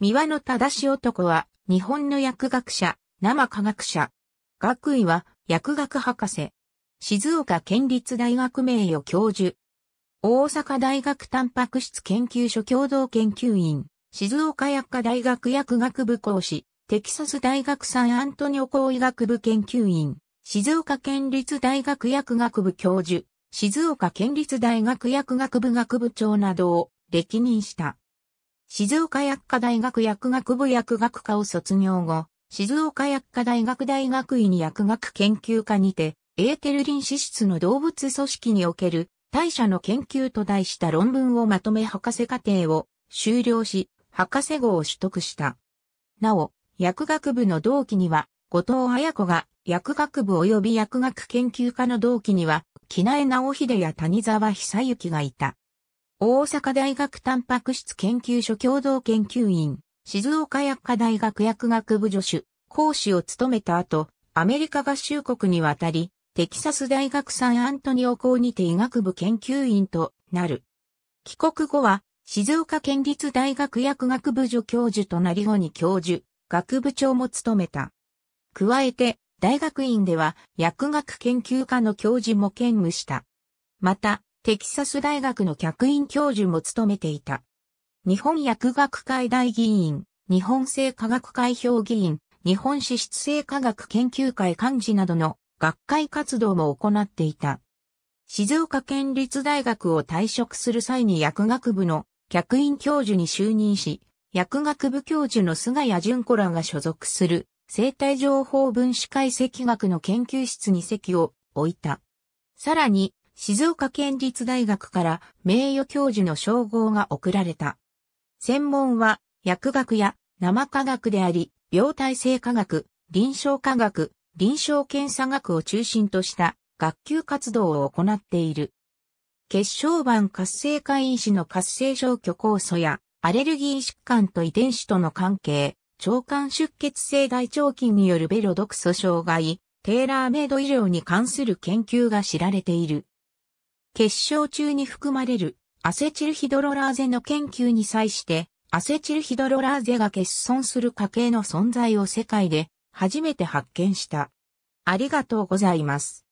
三輪の正男は、日本の薬学者、生科学者。学位は、薬学博士。静岡県立大学名誉教授。大阪大学タンパク質研究所共同研究員。静岡薬科大学薬学部講師。テキサス大学サンアントニオ工医学部研究員。静岡県立大学薬学部教授。静岡県立大学薬学部学部長などを歴任した。静岡薬科大学薬学部薬学科を卒業後、静岡薬科大学大学院薬学研究科にて、エーテルリン脂質の動物組織における代謝の研究と題した論文をまとめ博士課程を修了し、博士号を取得した。なお、薬学部の同期には、後藤綾子が薬学部及び薬学研究科の同期には、木苗直秀や谷沢久幸がいた。大阪大学タンパク質研究所共同研究員、静岡薬科大学薬学部助手、講師を務めた後、アメリカ合衆国に渡り、テキサス大学サンアントニオ校にて医学部研究員となる。帰国後は、静岡県立大学薬学部助教授となり後に教授、学部長も務めた。加えて、大学院では薬学研究科の教授も兼務した。また、テキサス大学の客員教授も務めていた。日本薬学会大議員、日本生科学会評議員、日本脂質生科学研究会幹事などの学会活動も行っていた。静岡県立大学を退職する際に薬学部の客員教授に就任し、薬学部教授の菅谷淳子らが所属する生体情報分子解析学の研究室に席を置いた。さらに、静岡県立大学から名誉教授の称号が贈られた。専門は薬学や生科学であり、病態性科学、臨床科学、臨床検査学を中心とした学級活動を行っている。血小板活性化因子の活性消去酵素やアレルギー疾患と遺伝子との関係、腸管出血性大腸菌によるベロ毒素障害、テーラーメイド医療に関する研究が知られている。結晶中に含まれるアセチルヒドロラーゼの研究に際して、アセチルヒドロラーゼが欠損する家系の存在を世界で初めて発見した。ありがとうございます。